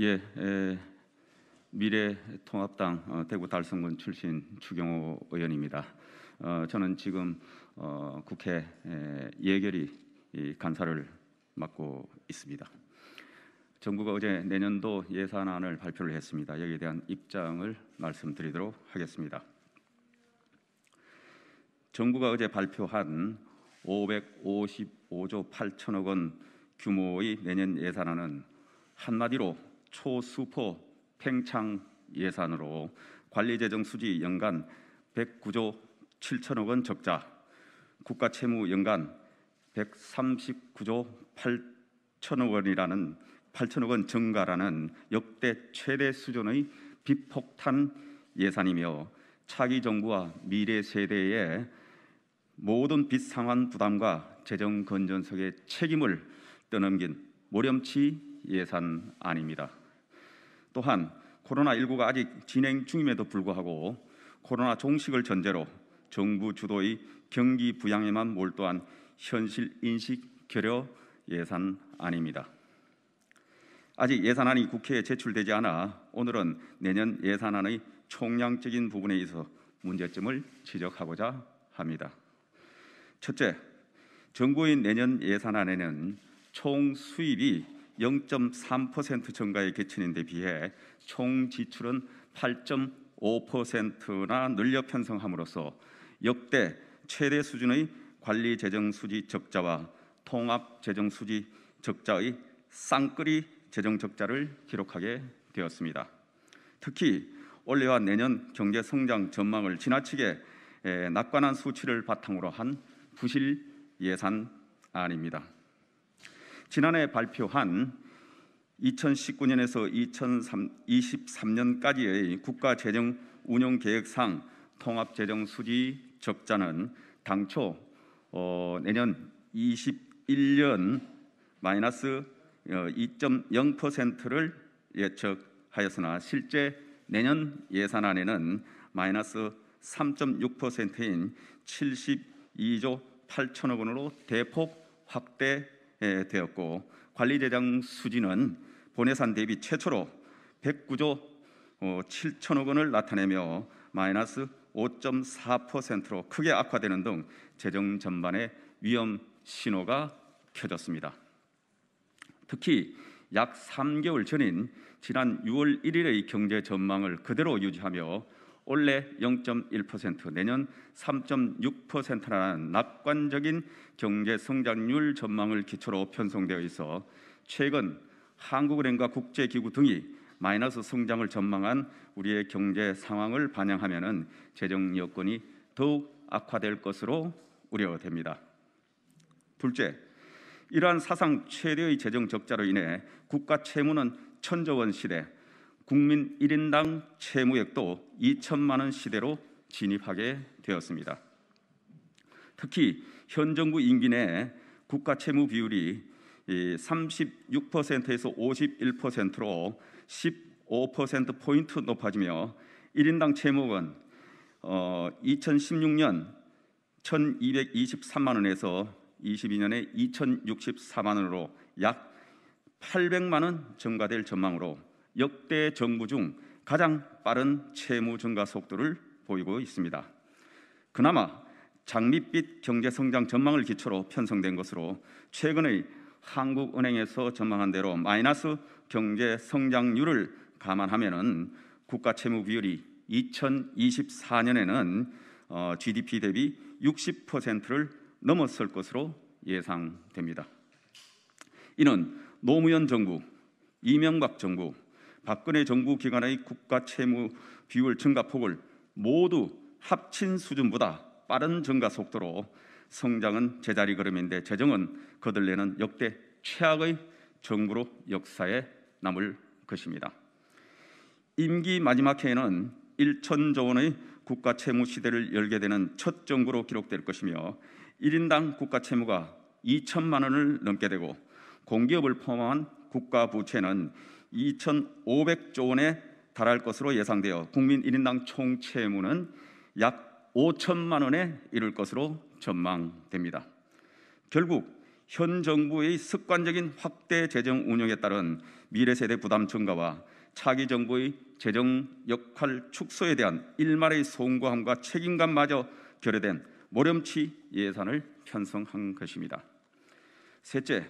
예, 에, 미래통합당 어, 대구 달성군 출신 추경호 의원입니다. 어, 저는 지금 어, 국회 에, 예결위 이, 간사를 맡고 있습니다. 정부가 어제 내년도 예산안을 발표를 했습니다. 여기에 대한 입장을 말씀드리도록 하겠습니다. 정부가 어제 발표한 555조 8천억 원 규모의 내년 예산안은 한마디로 초수포 팽창 예산으로 관리재정 수지 연간 109조 7천억 원 적자, 국가 채무 연간 139조 8천억 원이라는 8천억 원 증가라는 역대 최대 수준의 비폭탄 예산이며 차기 정부와 미래 세대의 모든 빚 상환 부담과 재정 건전성의 책임을 떠넘긴 모렴치 예산아닙니다 또한 코로나19가 아직 진행 중임에도 불구하고 코로나 종식을 전제로 정부 주도의 경기 부양에만 몰두한 현실 인식 결여 예산안입니다. 아직 예산안이 국회에 제출되지 않아 오늘은 내년 예산안의 총량적인 부분에 있어 문제점을 지적하고자 합니다. 첫째, 정부의 내년 예산안에는 총 수입이 0.3% 증가의 개천인데 비해 총 지출은 8.5%나 늘려 편성함으로써 역대 최대 수준의 관리 재정 수지 적자와 통합 재정 수지 적자의 쌍끌이 재정 적자를 기록하게 되었습니다. 특히 올해와 내년 경제 성장 전망을 지나치게 낙관한 수치를 바탕으로 한 부실 예산아닙니다 지난해 발표한 2019년에서 2023년까지의 국가재정 운영 계획상 통합재정 수지 적자는 당초 어, 내년 21년 마이너스 2.0%를 어, 예측하였으나 실제 내년 예산안에는 마이너스 3.6%인 72조 8천억 원으로 대폭 확대 되었고 관리대장 수지는 본예산 대비 최초로 109조 7천억 어, 원을 나타내며 마이너스 5.4%로 크게 악화되는 등 재정 전반에 위험 신호가 켜졌습니다. 특히 약 3개월 전인 지난 6월 1일의 경제 전망을 그대로 유지하며 올해 0.1% 내년 3.6%라는 낙관적인 경제 성장률 전망을 기초로 편성되어 있어 최근 한국은행과 국제기구 등이 마이너스 성장을 전망한 우리의 경제 상황을 반영하면은 재정 여건이 더욱 악화될 것으로 우려됩니다. 둘째, 이러한 사상 최대의 재정 적자로 인해 국가 채무는 천조 원 시대 국민 1인당 채무액도 2천만 원 시대로 진입하게 되었습니다. 특히 현 정부 임기 내 국가 채무 비율이 36%에서 51%로 15% 포인트 높아지며 1인당 채무액은 2016년 1,223만 원에서 22년에 2,064만 원으로 약 800만 원 증가될 전망으로 역대 정부 중 가장 빠른 채무 증가 속도를 보이고 있습니다. 그나마 장밋빛 경제 성장 전망을 기초로 편성된 것으로 최근의 한국은행에서 전망한 대로 마이너스 경제 성장률을 감안하면은 국가 채무 비율이 2024년에는 어, GDP 대비 60%를 넘었을 것으로 예상됩니다. 이는 노무현 정부, 이명박 정부, 박근혜 정부 기간의 국가 채무 비율 증가 폭을 모두 합친 수준보다 빠른 증가 속도로 성장은 제자리 걸음인데 재정은 거들레는 역대 최악의 정부로 역사에 남을 것입니다. 임기 마지막 해에는 1천조 원의 국가 채무 시대를 열게 되는 첫 정부로 기록될 것이며 1인당 국가 채무가 2천만 원을 넘게 되고 공기업을 포함한 국가 부채는 2,500조 원에 달할 것으로 예상되어 국민 1인당 총 채무는 약 5천만 원에 이를 것으로 전망됩니다. 결국 현 정부의 습관적인 확대 재정 운영에 따른 미래 세대 부담 증가와 차기 정부의 재정 역할 축소에 대한 일말의 송구함과 책임감마저 결여된 모렴치 예산을 편성한 것입니다. 셋째,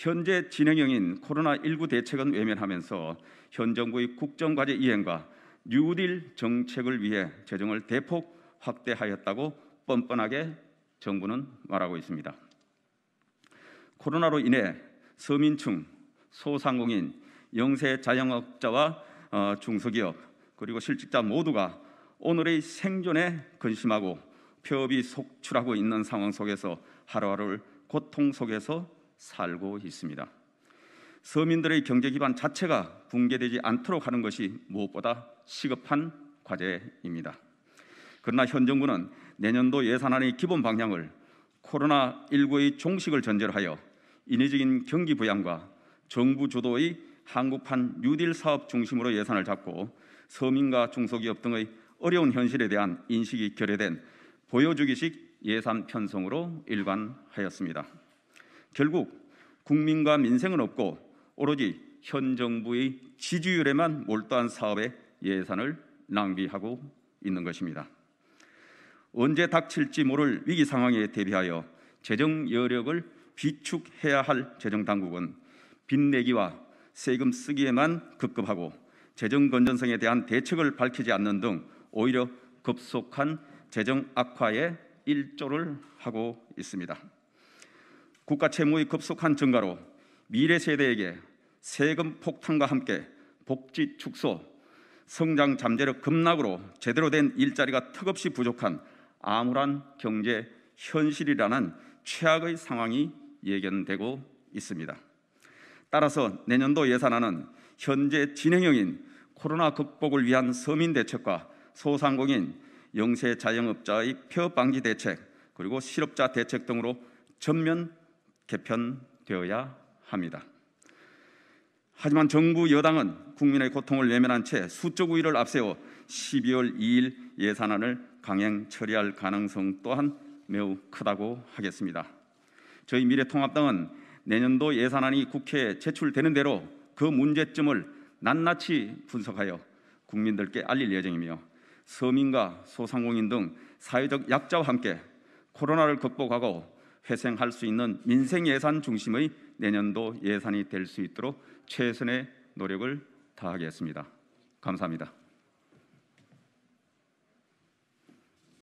현재 진행형인 코로나19 대책은 외면하면서 현 정부의 국정 과제 이행과 뉴딜 정책을 위해 재정을 대폭 확대하였다고 뻔뻔하게 정부는 말하고 있습니다. 코로나로 인해 서민층, 소상공인, 영세 자영업자와 어, 중소기업 그리고 실직자 모두가 오늘의 생존에 근심하고 폐업이 속출하고 있는 상황 속에서 하루하루를 고통 속에서 살고 있습니다. 서민들의 경제 기반 자체가 붕괴되지 않도록 하는 것이 무엇보다 시급한 과제입니다. 그러나 현 정부는 내년도 예산안의 기본 방향을 코로나19의 종식을 전제로 하여 인위적인 경기 부양과 정부 주도의 한국판 뉴딜 사업 중심으로 예산을 잡고 서민과 중소기업 등의 어려운 현실에 대한 인식이 결여된 보여주기식 예산 편성으로 일관하였습니다. 결국 국민과 민생은 없고 오로지 현 정부의 지지율에만 몰두한 사업에 예산을 낭비하고 있는 것입니다. 언제 닥칠지 모를 위기 상황에 대비하여 재정 여력을 비축해야 할 재정 당국은 빚내기와 세금 쓰기에만 급급하고 재정 건전성에 대한 대책을 밝히지 않는 등 오히려 급속한 재정 악화에 일조를 하고 있습니다. 국가 채무의 급속한 증가로 미래 세대에게 세금 폭탄과 함께 복지 축소, 성장 잠재력 급락으로 제대로 된 일자리가 턱없이 부족한 암울한 경제 현실이라는 최악의 상황이 예견되고 있습니다. 따라서 내년도 예산안은 현재 진행형인 코로나 극복을 위한 서민 대책과 소상공인, 영세 자영업자의 폐업 방지 대책, 그리고 실업자 대책 등으로 전면 개편되어야 합니다. 하지만 정부 여당은 국민의 고통을 외면한 채 수적 우위를 앞세워 12월 2일 예산안을 강행 처리할 가능성 또한 매우 크다고 하겠습니다. 저희 미래통합당은 내년도 예산안이 국회에 제출되는 대로 그 문제점을 낱낱이 분석하여 국민들께 알릴 예정이며 서민과 소상공인 등 사회적 약자와 함께 코로나를 극복하고 회생할 수 있는 민생 예산 중심의 내년도 예산이 될 수 있도록 최선의 노력을 다하겠습니다. 감사합니다.